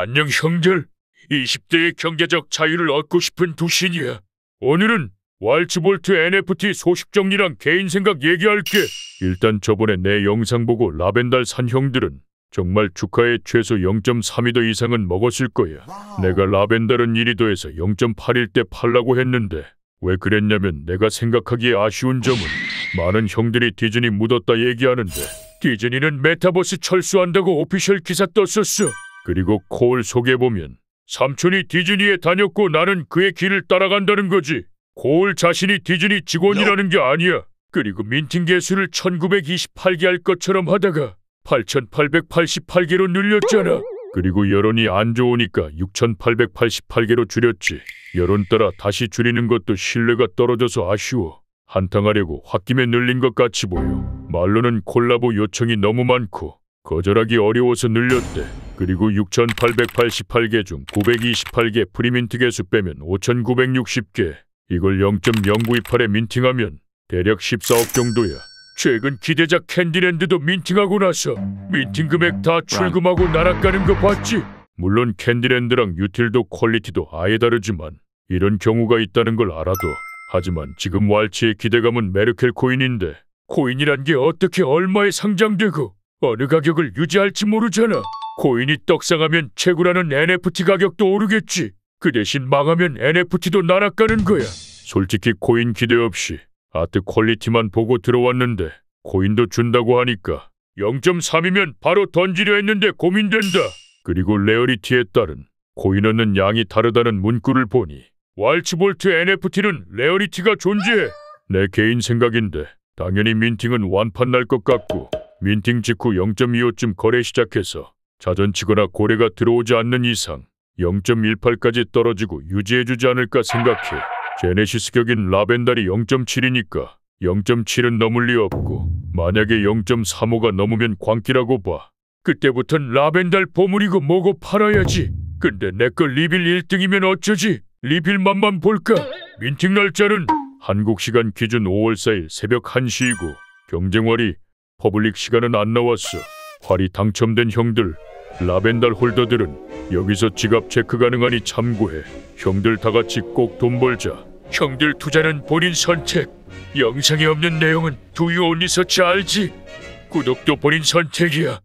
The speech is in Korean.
안녕 형들. 20대의 경제적 자유를 얻고 싶은 두 신이야. 오늘은 왈츠볼트 NFT 소식 정리랑 개인 생각 얘기할게. 일단 저번에 내 영상 보고 라벤달 산 형들은 정말 축하의 최소 0.32도 이상은 먹었을 거야. 내가 라벤달은 1위도해서0 8일때 팔라고 했는데 왜 그랬냐면 내가 생각하기에 아쉬운 점은 많은 형들이 디즈니 묻었다 얘기하는데 디즈니는 메타버스 철수한다고 오피셜 기사 떴었어. 그리고 코소개에 보면 삼촌이 디즈니에 다녔고 나는 그의 길을 따라간다는 거지. 코울 자신이 디즈니 직원이라는 게 아니야. 그리고 민팅 개수를 1928개 할 것처럼 하다가 8888개로 늘렸잖아. 그리고 여론이 안 좋으니까 6888개로 줄였지. 여론 따라 다시 줄이는 것도 신뢰가 떨어져서 아쉬워. 한탕하려고 홧김에 늘린 것 같이 보여. 말로는 콜라보 요청이 너무 많고 거절하기 어려워서 늘렸대. 그리고 6,888개 중 928개 프리민트 개수 빼면 5,960개. 이걸 0.092%에 8 민팅하면 대략 14억 정도야. 최근 기대작 캔디랜드도 민팅하고 나서 민팅 금액 다 출금하고 날아가는 거 봤지? 물론 캔디랜드랑 유틸도 퀄리티도 아예 다르지만 이런 경우가 있다는 걸 알아도 하지만 지금 왈츠의 기대감은 메르켈 코인인데 코인이란 게 어떻게 얼마에 상장되고 어느 가격을 유지할지 모르잖아. 코인이 떡상하면 최고라는 NFT 가격도 오르겠지. 그 대신 망하면 NFT도 날아가는 거야. 솔직히 코인 기대 없이 아트 퀄리티만 보고 들어왔는데 코인도 준다고 하니까 0.3이면 바로 던지려 했는데 고민된다. 그리고 레어리티에 따른 코인 얻는 양이 다르다는 문구를 보니 왈츠볼트 NFT는 레어리티가 존재해. 내 개인 생각인데 당연히 민팅은 완판 날 것 같고 민팅 직후 0.25쯤 거래 시작해서 자전치거나 고래가 들어오지 않는 이상 0.18까지 떨어지고 유지해주지 않을까 생각해 제네시스 격인 라벤달이 0.7이니까 0.7은 넘을 리 없고 만약에 0.35가 넘으면 광기라고 봐 그때부턴 라벤달 보물이고 뭐고 팔아야지 근데 내거 리빌 1등이면 어쩌지 리빌맛만 볼까 민팅 날짜는 한국 시간 기준 5월 4일 새벽 1시이고 경쟁월이 퍼블릭 시간은 안 나왔어. 활이 당첨된 형들, 라벤달 홀더들은 여기서 지갑 체크 가능하니 참고해. 형들 다 같이 꼭 돈 벌자. 형들 투자는 본인 선택. 영상에 없는 내용은 두유 온리서치 알지? 구독도 본인 선택이야.